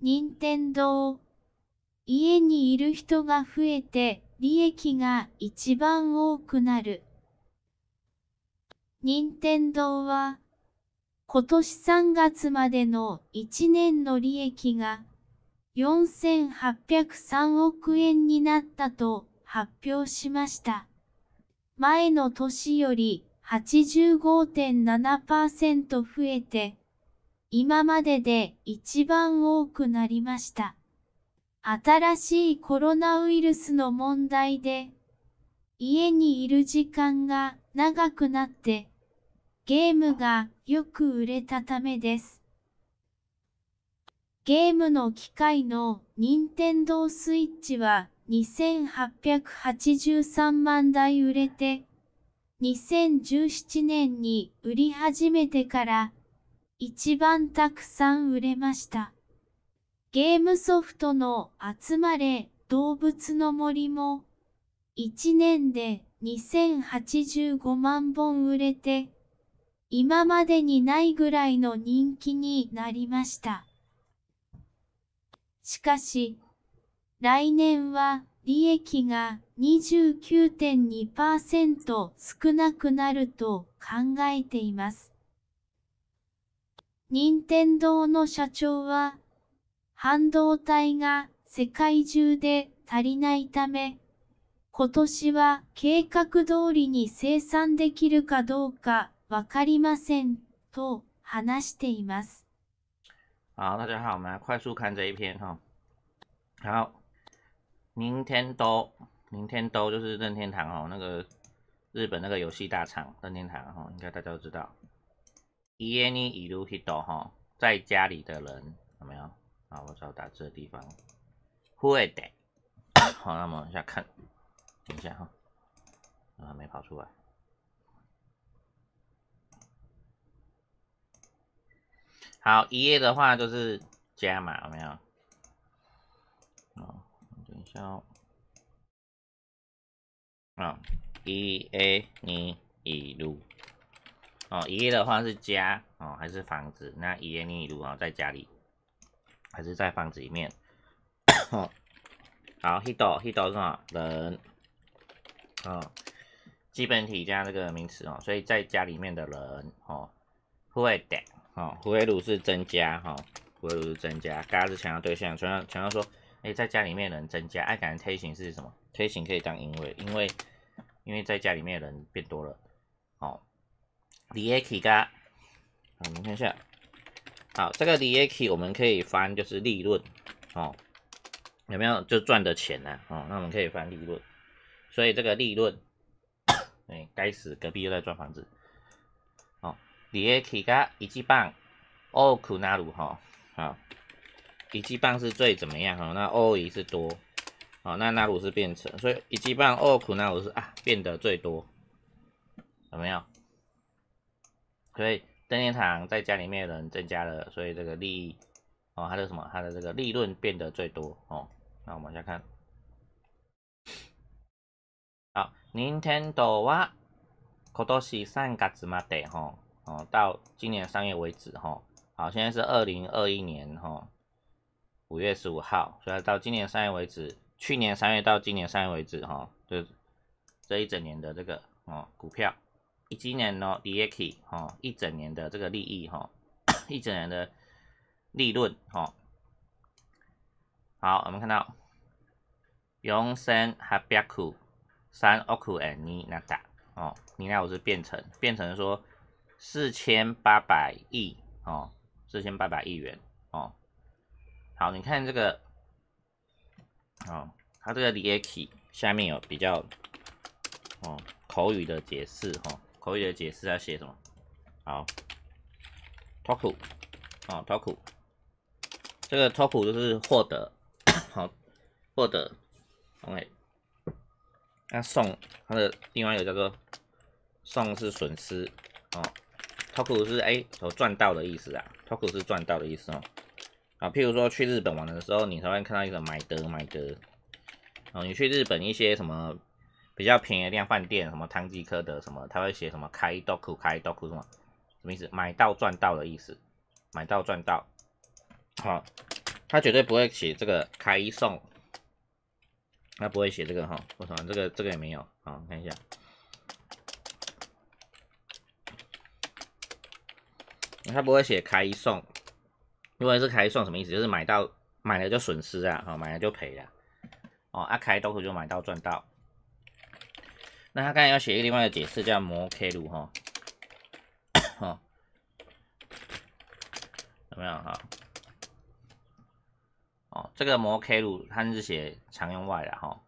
任天堂家にいる人が増えて利益が一番多くなる。任天堂は今年3月までの1年の利益が4803億円になったと発表しました。前の年より85.7%増えて今までで一番多くなりました。新しいコロナウイルスの問題で、家にいる時間が長くなって、ゲームがよく売れたためです。ゲームの機械の任天堂 switch は2883万台売れて、2017年に売り始めてから一番たくさん売れました。ゲームソフトの集まれ動物の森も1年で2085万本売れて今までにないぐらいの人気になりました。しかし来年は利益が29.2%少なくなると考えています。任天堂の社長は、半導体が世界中で足りないため、今年は計画通りに生産できるかどうかわかりませんと話しています。好，大家好，我们来快速看这一篇哈。好 n i n t e n d o n i n 就是任天堂哦，那个日本那个游戏大厂任天堂哦，应该大家都知道。E A N E E L U 哈，在家里的人有没有？啊，我找打字的地方。Who 好，那么往下看，等一下哈，啊，没跑出来。好一 A 的话就是加嘛，有没有？好，等一下哦。啊，E A 你一路。哦，爷爷的话是家哦，还是房子？那爷爷你如果在家里还是在房子里面？好，好 h i d h i do 是什么人？哦，基本体加这个名词哦，所以在家里面的人哦，会的哦，会如是增加哈，会如是增加。嘎是强调对象，强调强调说，哎，在家里面人增加。爱感情推型是什么？推型可以当因为，因为因为在家里面的人变多了。Deki 我们看一下，好，这个 Deki 我们可以翻就是利润哦，有没有就赚的钱呢？哦，那我们可以翻利润，所以这个利润，哎，该死，隔壁又在赚房子。哦 d e k i 一记棒，奥库纳鲁哈，好，一季棒是最怎么样？哦，那奥一是多，哦，那纳鲁是变成，所以一季棒奥库纳鲁是啊变得最多，有没有？所以，灯天厂在家里面的人增加了，所以这个利益哦，它的什么，它的这个利润变得最多哦。那我们往下看。好，n 天 o 啊，今年三月末的哈，哦，到今年三月为止哈。好，现在是二零二一年哈，五月十五号，所以到今年三月为止，去年三月到今年三月为止哈，这这一整年的这个哦，股票。一几年呢？Deki 哈，一整年的这个利益哈，一整年的利润哈。好，我们看到，Yonsei Habyaku s Oku and Ni Nada 哦你 i 我是变成变成说四千八百亿哦，四千八百亿元哦。好，你看这个，哦，它这个 Deki 下面有比较哦，口语的解释哈。口语的解释要写什么？好，talk 哦，talk，这个 talk 就是获得，好，获得，OK。那送它的另外一个叫做送是损失哦，talk 是哎有赚到的意思啊，talk 是赚到的意思哦。啊，譬如说去日本玩的时候，你才会看到一个买得买得。啊，你去日本一些什么？比较便宜，像饭店什么汤吉科德什么，他会写什么开多库开多库什么，什么意思？买到赚到的意思，买到赚到。好，他绝对不会写这个开送，他不会写这个哈。我操，这个这个也没有。哦，看一下，他不会写开送，因为是开送什么意思？就是买到买了就损失啊，哈，买了就赔了。哦，啊开多库就买到赚到。那他刚才要写一个地方的解释，叫“摩 K 路”哈，好，怎么样哈？哦，这个“摩 K 路”它是写常用外的哈，“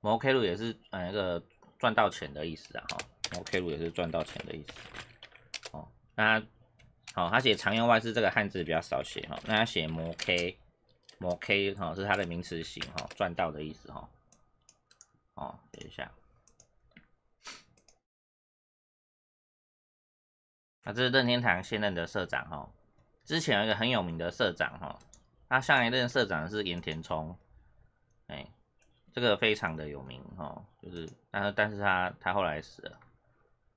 摩 K 路”也是呃一个赚到钱的意思啊哈，“摩 K 路”也是赚到钱的意思。哦，那好，他写常用外是这个汉字比较少写哈，那他写“摩 K”“ 摩 K” 哈是它的名词型哈，赚到的意思哈。哦，等一下。这是任天堂现任的社长哈，之前有一个很有名的社长哈，他上一任社长是岩田聪，哎，这个非常的有名哈，就是但是但是他他后来死了，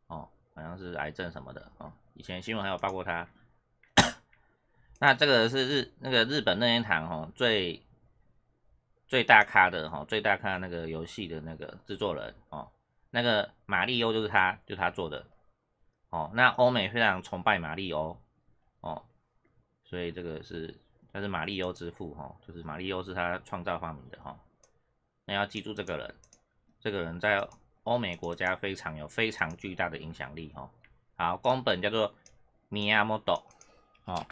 哦，好像是癌症什么的哦，以前新闻还有报过他。那这个是日那个日本任天堂哈最最大咖的哈最大咖那个游戏的那个制作人哦，那个马里优就是他就他做的。哦，那欧美非常崇拜马里欧，哦，所以这个是他是马里欧之父，哈，就是马里欧是他创造发明的，哈。那要记住这个人，这个人在欧美国家非常有非常巨大的影响力，哈。好，宫本叫做 Miyamoto，哦，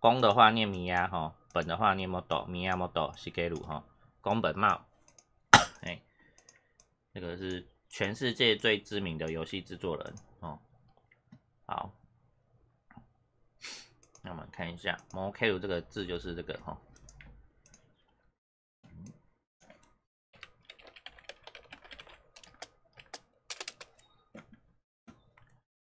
宫的话念 m i y a 哈，本的话念 m o d o m i y a m o t o 是给 u 哈，宫本茂，哎，这个是全世界最知名的游戏制作人。好，那我们看一下 m o k e 这个字就是这个哈。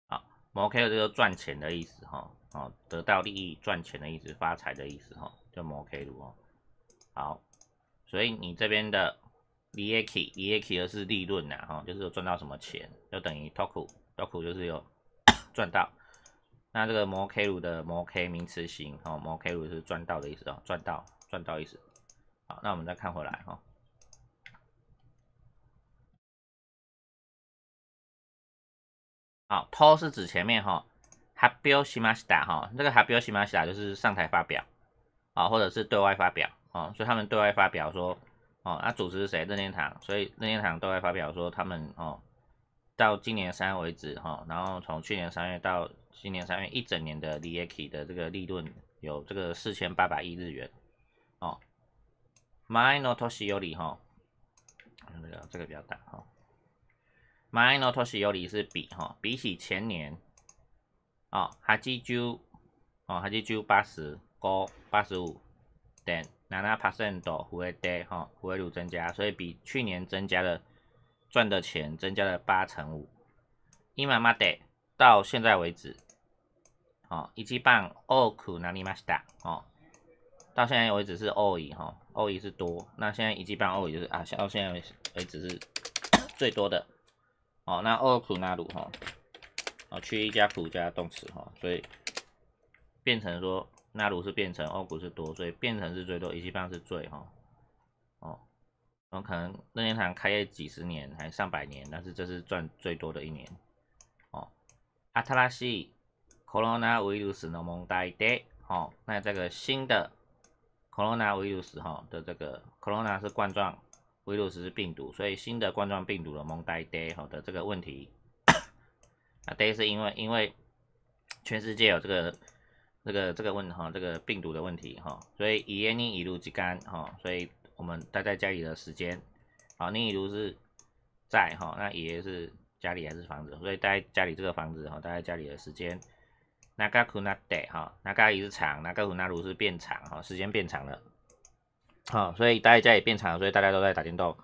好，mokeu 这个赚钱的意思哈，哦，得到利益、赚钱的意思、发财的意思哈，叫 mokeu 好，所以你这边的利 akei，利 akei 的是利润呐哈，就是赚到什么钱，就等于 toku，toku 就是有。赚到，那这个 “mo k u 的 “mo k” 名词型哦，m o k u 是赚到的意思哦，赚到赚到意思。好，那我们再看回来哈。好，“to” 是指前面哈 h a b i o s h 哈，这个 h a b i o s h 就是上台发表啊，或者是对外发表啊，所以他们对外发表说，哦，那组织是谁？任天堂，所以任天堂对外发表说他们哦。到今年三月为止，哈，然后从去年三月到今年三月一整年的 d i i c i 的这个利润有这个四千八百亿日元，哦，My no toshi yori 哈，这个这个比较大哈，My no toshi yori 是比哈，比起前年，哦，哈季度哦，哈季度八十高八十五点，七那 percent 度会低哈，会度增加，所以比去年增加了。赚的钱增加了八成五。伊妈妈的，到现在为止，哦，一记半奥库纳尼马西达，好到现在为止是奥伊哈，奥伊是多，那现在一记半奥伊就是啊，到现在为止是最多的，哦，那奥库纳鲁哈，哦，去一加库加动词哈，所以变成说那鲁是变成奥库是多，所以变成是最多，一记半是最哈，哦。可能任天堂开业几十年，还上百年，但是这是赚最多的一年。哦，阿特拉西，corona virus no mon day d 那这个新的 corona virus 哈的这个 corona 是冠状，virus 是病毒，所以新的冠状病毒的 mon day d 的这个问题，啊 day 是因为因为全世界有这个这个这个问哈这个病毒的问题哈，所以伊耶尼一路激干哈，所以。我们待在家里的时间，啊，另一炉是，在哈，那爷爷是家里还是房子，所以待在家里这个房子哈，待在家里的时间。那嘎库那得哈，那嘎一是长，那嘎库那炉是变长哈，时间变长了，好，所以待在家里变长，所以大家都在打电动，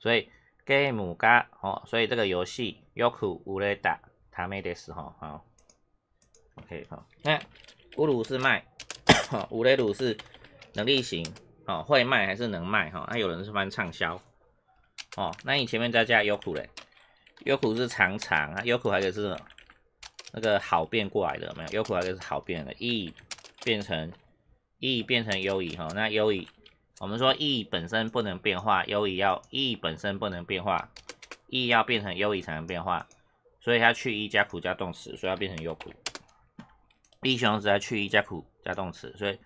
所以 game 嘎哦，所以这个游戏 yoku 乌雷达他没得死哈，好，OK 好，那乌鲁是卖，哈，乌雷鲁是能力型。哦，会卖还是能卖哈？那有人是翻畅销，哦，那你前面再加优酷嘞？优酷是长长啊，优酷还是是那个好变过来的没有？优酷还是是好变的，e 变成 e 变成优 e 哈，那优 e 我们说 e 本身不能变化，优 e 要 e 本身不能变化，e 要变成优 e 才能变化，所以它去 e 加苦加动词，所以要变成优酷。e 形容词要去 e 加苦加动词，所以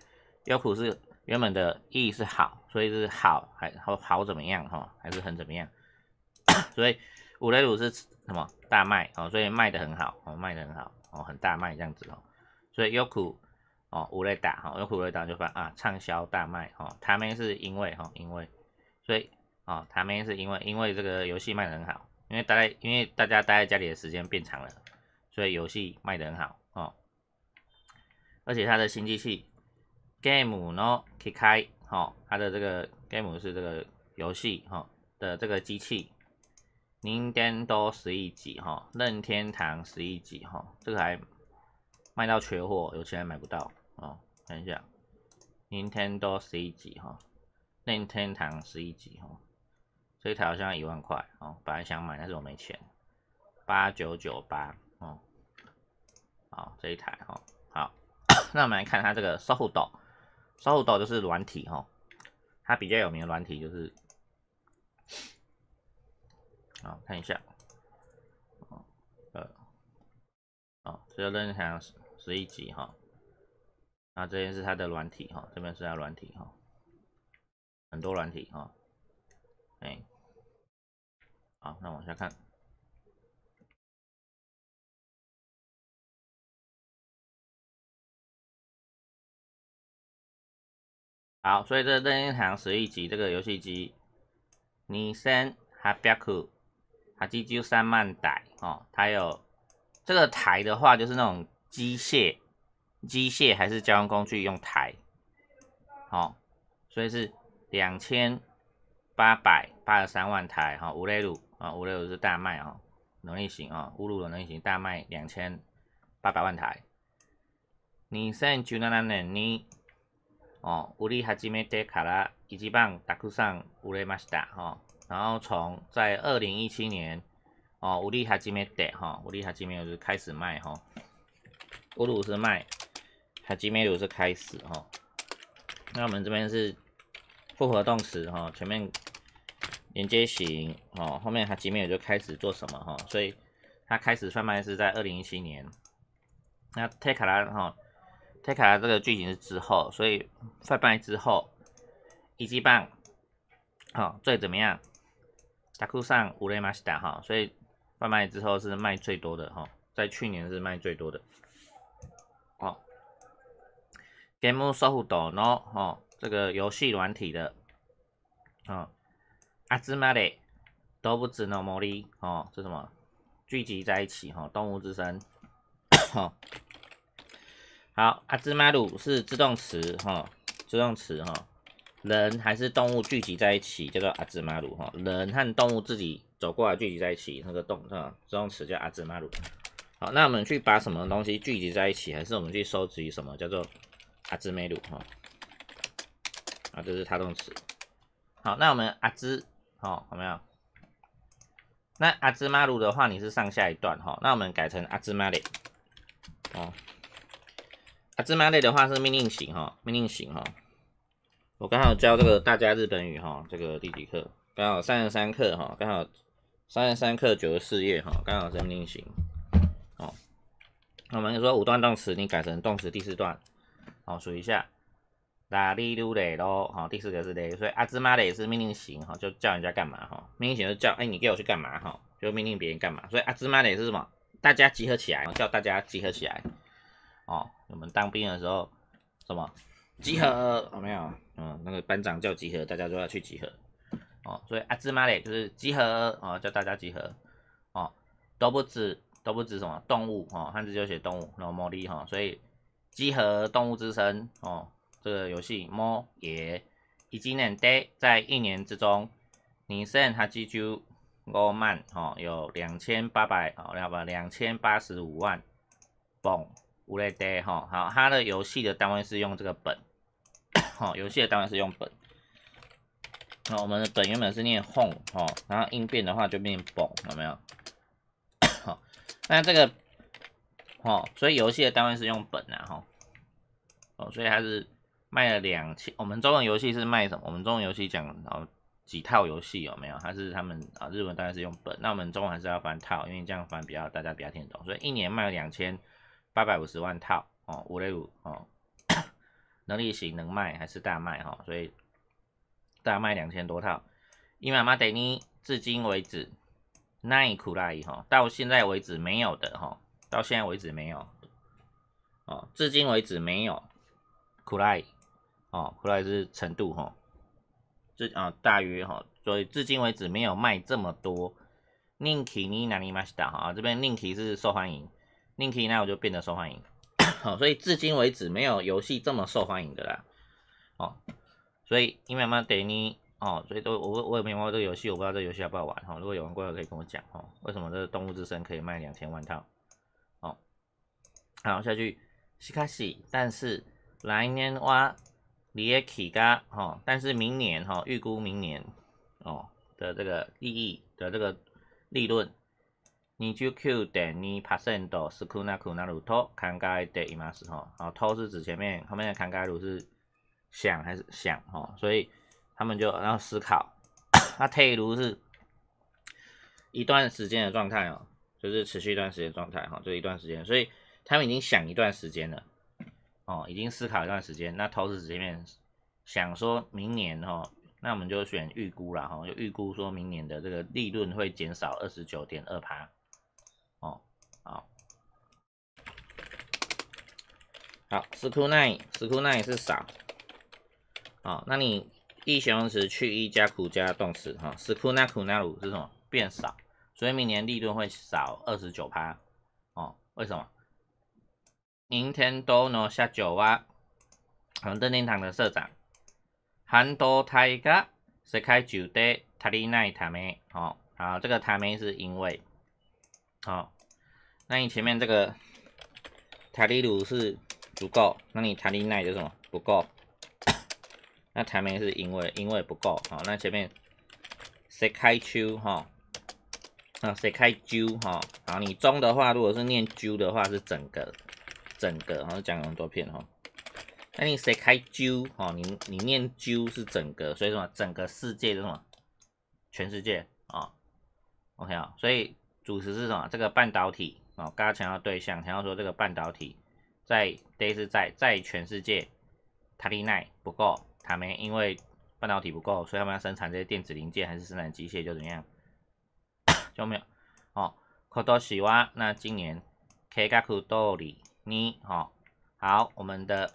优酷是。原本的意义是好，所以是好还好好怎么样哈，还是很怎么样。所以五雷五是什么大卖哦，所以卖的很好哦，卖的很好哦，很大卖这样子哦。所以优酷哦，五雷打哦，优酷五雷打就发啊，畅销大卖哦。他们是因为哈，因为所以哦，他们是因为因为这个游戏卖的很好，因为大家因为大家待在家里的时间变长了，所以游戏卖的很好哦，而且它的新机器。game 呢？k 开，哦，它的这个 game 是这个游戏哈的这个机器，Nintendo 十一级哈，任天堂十一级哈，这个还卖到缺货，有钱还买不到啊。看一下，Nintendo 十一级哈，任天堂十一级哈，这一台好像一万块哦，本来想买，但是我没钱，八九九八哦，好，这一台哈，好，那我们来看它这个 s o 到。烧肉豆就是软体哈，它比较有名的软体就是，啊，看一下，啊，呃，啊，这个任级好像十十一级哈，那这边是它的软体哈，这边是它软体哈，很多软体哈，哎，好，那往下看。好，所以这任天堂十一级这个游戏机，你先八百块，哈计就三万台哦。它有这个台的话，就是那种机械、机械还是交通工具用台。好，所以是两千八百八十三万台哈。五雷鲁啊，五雷鲁是大卖哦，能力型啊，乌鲁的能力型大卖两千八百万台。你先九那那那年。哦，乌利哈基梅德卡拉一级棒达库上乌雷马西塔哈，然后从在二零一七年哦，乌利哈基梅德哈，乌利哈基梅就是开始卖哈，乌鲁是卖，哈基梅鲁是开始哈，那我们这边是复合动词哈，前面连接型哦，后面哈基梅鲁就开始做什么哈，所以它开始贩卖是在二零一七年，那特卡拉哈。泰卡这个剧情是之后，所以贩卖之后一季半，哈，最怎么样？打哭上五雷马 a 达哈，所以贩卖之后是卖最多的哈，在去年是卖最多的。好，game software no 哈，这个游戏软体的，哦，阿兹玛的都不知 no 魔力哦，这什么聚集在一起哈，动物之森，好。好，阿兹马鲁是自动词哈，自动词哈，人还是动物聚集在一起叫做阿兹马鲁哈，人和动物自己走过来聚集在一起那个动哈，自动词叫阿兹马鲁。好，那我们去把什么东西聚集在一起，还是我们去收集什么叫做阿兹梅鲁哈？啊，这是他动词。好，那我们阿兹好，有没有？那阿兹马鲁的话，你是上下一段哈，那我们改成阿兹马里。哦。啊，芝麻类的话是命令型哈，命令型哈。我刚好教这个大家日本语哈，这个第几课刚好三十三课哈，刚好三十三课九十四页哈，刚好是命令型。哦，那我们说五段动词，你改成动词第四段。好，数一下，拉里噜嘞咯，好，第四个是嘞，所以阿芝麻的也是命令型哈，就叫人家干嘛哈，命令型就叫，哎，你给我去干嘛哈，就命令别人干嘛。所以阿芝麻的是什么，大家集合起来，叫大家集合起来。哦，我们当兵的时候，什么集合？没有，嗯，那个班长叫集合，大家都要去集合。哦，所以阿兹玛勒就是集合，哦，叫大家集合。哦，都不止，都不止什么动物，哦，汉字就写动物，然后魔力，哈，所以集合动物之神，哦，这个游戏猫爷，以及年底在一年之中，你算它就五万，哈，有两千八百，哦，两不两千八十五万，嘣。五雷得哈，好，它的游戏的单位是用这个本，好，游戏的单位是用本。那我们的本原本是念 home 哈，然后应变的话就变 b o 本，有没有？好，那这个，好，所以游戏的单位是用本啊哈。哦，所以它是卖了两千。我们中文游戏是卖什么？我们中文游戏讲哦几套游戏有没有？它是他们啊、日文单位是用本，那我们中文还是要翻套，因为这样翻比较大家比较听得懂。所以一年卖了两千。八百五十万套哦，五类五哦，能力行能卖还是大卖哈，所以大卖两千多套。伊妈妈得尼，至今为止 nine 苦拉伊哈，到现在为止没有的哈，到现在为止没有哦，至今为止没有苦拉伊哦，苦拉伊是程度哈，这啊大约哈，所以至今为止没有卖这么多。Niki 尼南尼玛西达哈，这边 Niki 是受欢迎。Linki，那我就变得受欢迎，好，所以至今为止没有游戏这么受欢迎的啦，哦，所以因为嘛，等你哦，所以都我我有没有玩这个游戏？我不知道这游戏好不好玩哈，如果有玩过的可以跟我讲哈，为什么这个动物之声可以卖两千万套？哦，好，下去，しかし、但是来年は利益が，哈，但是明年哈，预估明年哦的这个利益的这个利润。你就 Q 的你 passendo 是库纳库纳鲁托，康加的 imas 吼，啊，托是指前面，后面的康加鲁是想还是想吼，所以他们就然后思考，那 te 路是一段时间的状态哦，就是持续一段时间状态哈，就一段时间，所以他们已经想一段时间了，哦，已经思考一段时间，那投资指前面想说明年吼，那我们就选预估了哈，就预估说明年的这个利润会减少二十九点二趴。好，好，十库奈，十库奈是少。哦，那你一形容词去一加库加动词哈，十库奈库奈鲁是什么？变少。所以明年利润会少二十九趴。哦，为什么？明天多拿下酒啊！红天堂的社长，韩多泰家是开酒的，他的奈他们。哦，好，这个他们是因为，哦。那你前面这个塔利鲁是足够，那你塔利奈就什么不够，那台眉是因为因为不够，好，那前面谁开秋哈？啊，谁开揪哈？好，你中的话，如果是念揪的话是整个整个，然后讲很多片哈。那你谁开揪哈？你你念揪是整个，所以说整个世界的什么？全世界啊？OK 啊？所以主词是什么？这个半导体。哦，刚刚强调对象，强调说这个半导体，在 t h y 是在在全世界 t a l 不够，他们因为半导体不够，所以他们要生产这些电子零件，还是生产机械就怎样，就没有。哦可多喜欢那今年 k a g a k u d o r 好，好，我们的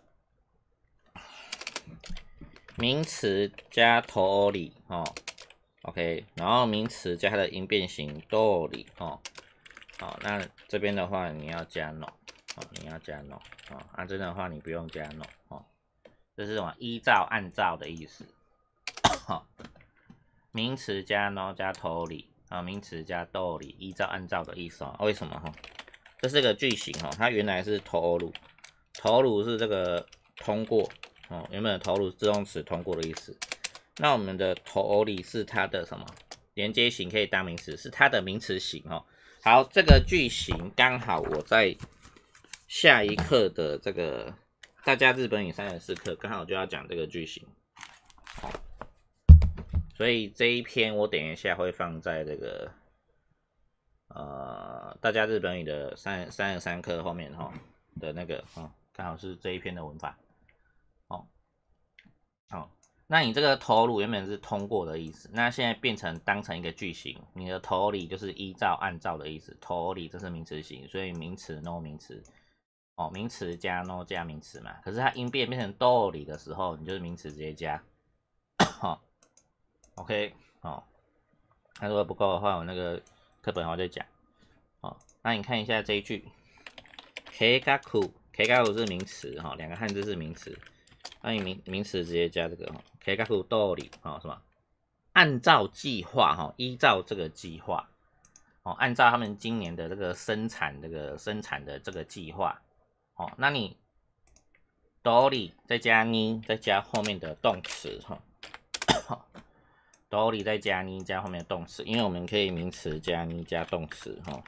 名词加 to 里哦，OK，然后名词加它的音变形 d o 哦，好，那。这边的话你要加 no，哦，你要加 no，哦，按这的话你不用加 no，哦，这是什么？依照、按照的意思，好，名词加 no 加 totally 啊，名词加头里，依照、按照的意思啊？为什么？哈，这是个句型，哈，它原来是头颅，投入是这个通过，哦，原本的头颅是动词通过的意思，那我们的 totally 是它的什么？连接型可以当名词，是它的名词型，哦。好，这个句型刚好我在下一课的这个大家日本语三十四课，刚好就要讲这个句型，所以这一篇我等一下会放在这个呃大家日本语的三三十三课后面哈的那个哈，刚好是这一篇的文法，好，好。那你这个头颅原本是通过的意思，那现在变成当成一个句型，你的头里就是依照按照的意思，头里这是名词型，所以名词 no 名词，哦名词加 no 加名词嘛，可是它音变变成道理的时候，你就是名词直接加，哦 o k 哦，那如果不够的话，我那个课本我再讲，哦，那你看一下这一句，k a k a k a k u 是名词哈，两个汉字是名词，那你名名词直接加这个哈。可以加副动词，啊，什么？按照计划，哈，依照这个计划，哦，按照他们今年的这个生产，这个生产的这个计划，哦，那你，动词再加你再加后面的动词，哈，动词再加你加后面的动词，因为我们可以名词加你加动词，哈，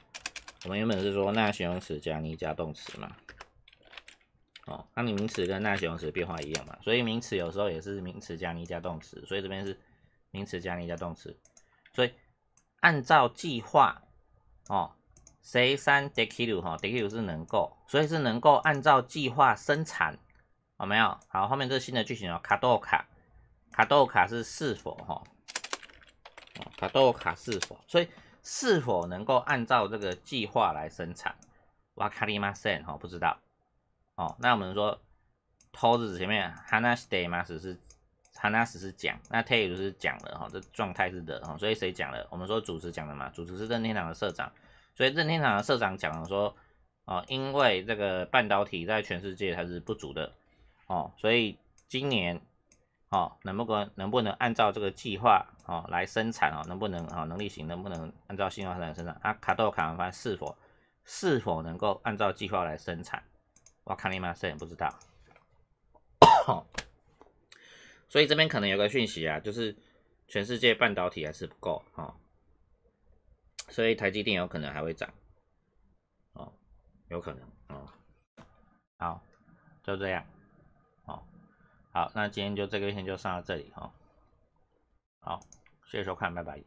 我们原本是说那形容词加你加动词嘛。哦，那你名词跟那形容词变化一样嘛？所以名词有时候也是名词加你加动词，所以这边是名词加你加动词，所以按照计划哦，谁三 deku 哈 d e u 是能够，所以是能够按照计划生产哦。没有，好，后面这是新的剧情哦，卡豆卡卡豆卡是是否哈，卡豆卡是否，所以是否能够按照这个计划来生产？哇卡里马森哈不知道。哦，那我们说投资前面，hanna stay mas 是 hanna 是是讲，那 teu a 是讲了哈，这状态是的哈，所以谁讲了？我们说主持讲的嘛，主持是任天堂的社长，所以任天堂的社长讲了说，哦，因为这个半导体在全世界还是不足的，哦，所以今年，哦，能不能能不能按照这个计划，哦，来生产哦，能不能啊？能力行，能不能按照计生来生产？啊，卡豆卡文番是否是否能够按照计划来生产？哇，卡尼玛仕也不知道，所以这边可能有个讯息啊，就是全世界半导体还是不够哦，所以台积电有可能还会涨，哦，有可能哦，好，就这样，好好，那今天就这个先就上到这里哈，好，谢谢收看，拜拜。